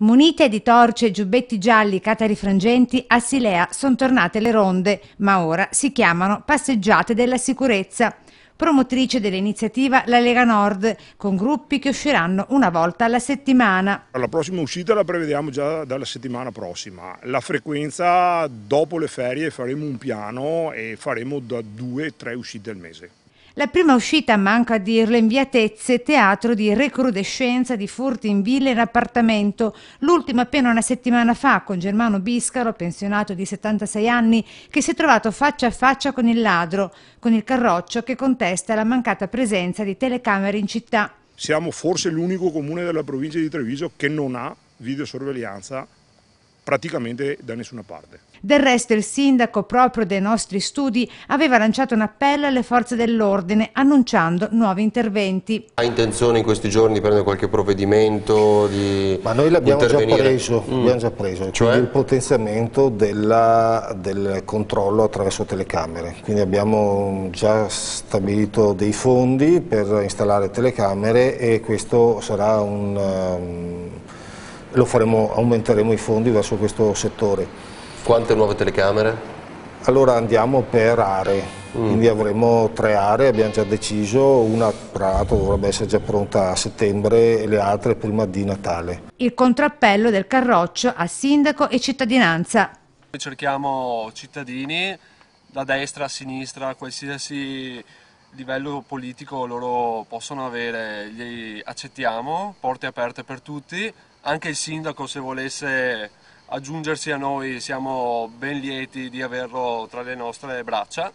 Munite di torce e giubbetti gialli catari frangenti, a Silea sono tornate le ronde, ma ora si chiamano passeggiate della sicurezza. Promotrice dell'iniziativa la Lega Nord, con gruppi che usciranno una volta alla settimana. La prossima uscita la prevediamo già dalla settimana prossima. La frequenza dopo le ferie faremo un piano e faremo da due o tre uscite al mese. La prima uscita, manca a dirle, dirlo, inviatezze, teatro di recrudescenza di furti in villa e in appartamento, l'ultima appena una settimana fa con Germano Biscaro, pensionato di 76 anni, che si è trovato faccia a faccia con il ladro, con il carroccio che contesta la mancata presenza di telecamere in città. Siamo forse l'unico comune della provincia di Treviso che non ha videosorveglianza praticamente da nessuna parte. Del resto il sindaco, proprio dei nostri studi, aveva lanciato un appello alle forze dell'ordine annunciando nuovi interventi. Ha intenzione in questi giorni di prendere qualche provvedimento? Di Ma noi l'abbiamo già preso, mm. già preso, cioè? il potenziamento della, del controllo attraverso telecamere. Quindi abbiamo già stabilito dei fondi per installare telecamere e questo sarà un... Um, faremo, aumenteremo i fondi verso questo settore. Quante nuove telecamere? Allora andiamo per aree, mm. quindi avremo tre aree, abbiamo già deciso, una tra l'altro dovrebbe essere già pronta a settembre e le altre prima di Natale. Il contrappello del Carroccio a sindaco e cittadinanza. Cerchiamo cittadini da destra a sinistra, qualsiasi livello politico loro possono avere, li accettiamo, porte aperte per tutti, anche il sindaco se volesse aggiungersi a noi siamo ben lieti di averlo tra le nostre braccia.